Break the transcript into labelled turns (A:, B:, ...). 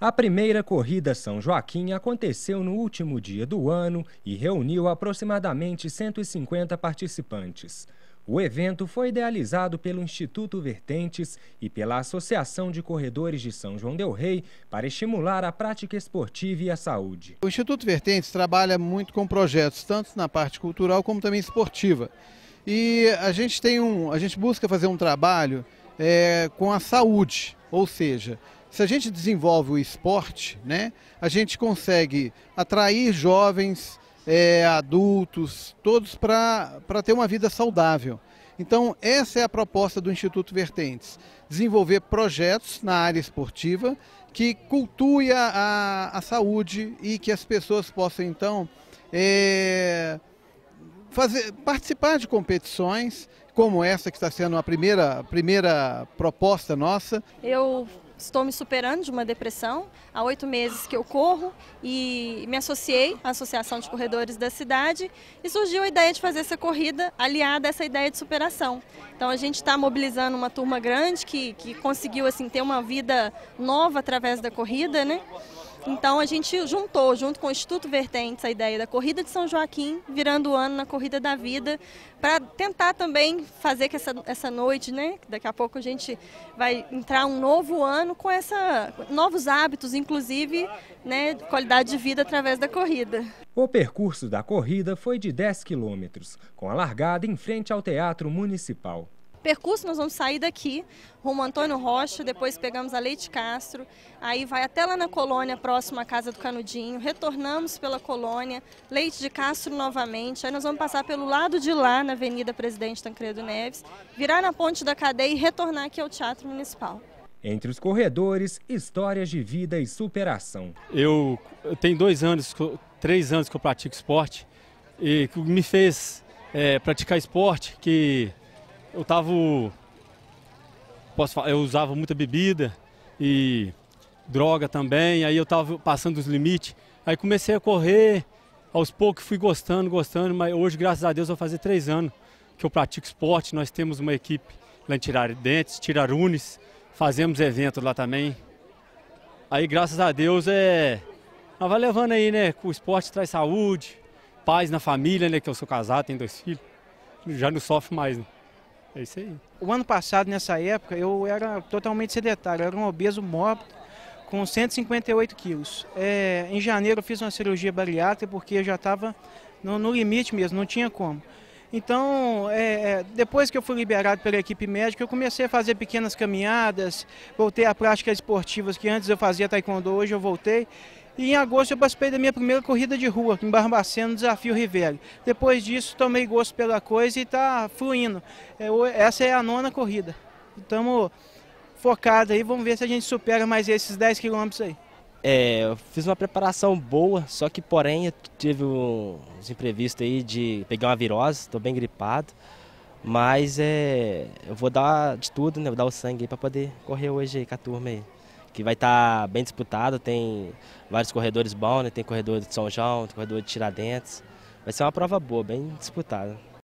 A: A primeira corrida São Joaquim aconteceu no último dia do ano e reuniu aproximadamente 150 participantes. O evento foi idealizado pelo Instituto Vertentes e pela Associação de Corredores de São João Del Rei para
B: estimular a prática esportiva e a saúde. O Instituto Vertentes trabalha muito com projetos, tanto na parte cultural como também esportiva. E a gente tem um, a gente busca fazer um trabalho é, com a saúde, ou seja, se a gente desenvolve o esporte, né, a gente consegue atrair jovens, é, adultos, todos para ter uma vida saudável. Então, essa é a proposta do Instituto Vertentes: desenvolver projetos na área esportiva que cultue a, a, a saúde e que as pessoas possam, então, é, fazer, participar de competições como essa que está sendo a primeira, primeira proposta nossa.
C: Eu estou me superando de uma depressão. Há oito meses que eu corro e me associei à Associação de Corredores da cidade e surgiu a ideia de fazer essa corrida aliada a essa ideia de superação. Então a gente está mobilizando uma turma grande que, que conseguiu assim ter uma vida nova através da corrida, né? Então a gente juntou, junto com o Instituto Vertentes, a ideia da Corrida de São Joaquim, virando o ano na Corrida da Vida, para tentar também fazer que essa, essa noite, né, daqui a pouco a gente vai entrar um novo ano com essa, novos hábitos, inclusive né, qualidade de vida através da corrida.
A: O percurso da corrida foi de 10 quilômetros, com a largada em frente ao Teatro Municipal
C: percurso nós vamos sair daqui, rumo Antônio Rocha, depois pegamos a Leite Castro, aí vai até lá na colônia, próximo à Casa do Canudinho, retornamos pela colônia, Leite de Castro novamente, aí nós vamos passar pelo lado de lá, na Avenida Presidente Tancredo Neves, virar na Ponte da Cadeia e retornar aqui ao Teatro Municipal.
A: Entre os corredores, histórias de vida e superação. Eu, eu tenho dois anos, três anos que eu pratico esporte
D: e que me fez é, praticar esporte, que eu tava. Posso falar, eu usava muita bebida e droga também, aí eu tava passando os limites. Aí comecei a correr, aos poucos fui gostando, gostando, mas hoje, graças a Deus, vai fazer três anos que eu pratico esporte. Nós temos uma equipe lá em Tiradentes, Tirarunes, fazemos eventos lá também. Aí, graças a Deus, é. Nós vai levando aí, né? O esporte traz saúde, paz na família, né? Que eu sou casado, tenho dois filhos. Já não sofre mais, né? É isso aí.
E: O ano passado, nessa época, eu era totalmente sedentário, era um obeso mórbido com 158 quilos. É, em janeiro eu fiz uma cirurgia bariátrica porque eu já estava no, no, limite mesmo, não tinha como. Então, é, é, depois que eu fui liberado pela equipe médica, eu comecei a fazer pequenas caminhadas, voltei a práticas esportivas que antes eu fazia taekwondo, hoje eu voltei. E em agosto eu participei da minha primeira corrida de rua, em Barbacena, no Desafio Rivelli. Depois disso, tomei gosto pela coisa e está fluindo. É, essa é a nona corrida. Estamos focados aí, vamos ver se a gente supera mais esses 10 quilômetros aí.
F: É, eu fiz uma preparação boa, só que porém eu tive uns imprevistos aí de pegar uma virose, estou bem gripado. Mas é, eu vou dar de tudo, né? Vou dar o sangue para poder correr hoje aí com a turma aí que vai estar tá bem disputado. Tem vários corredores bons, né? tem corredor de São João, tem corredor de Tiradentes. Vai ser uma prova boa, bem disputada.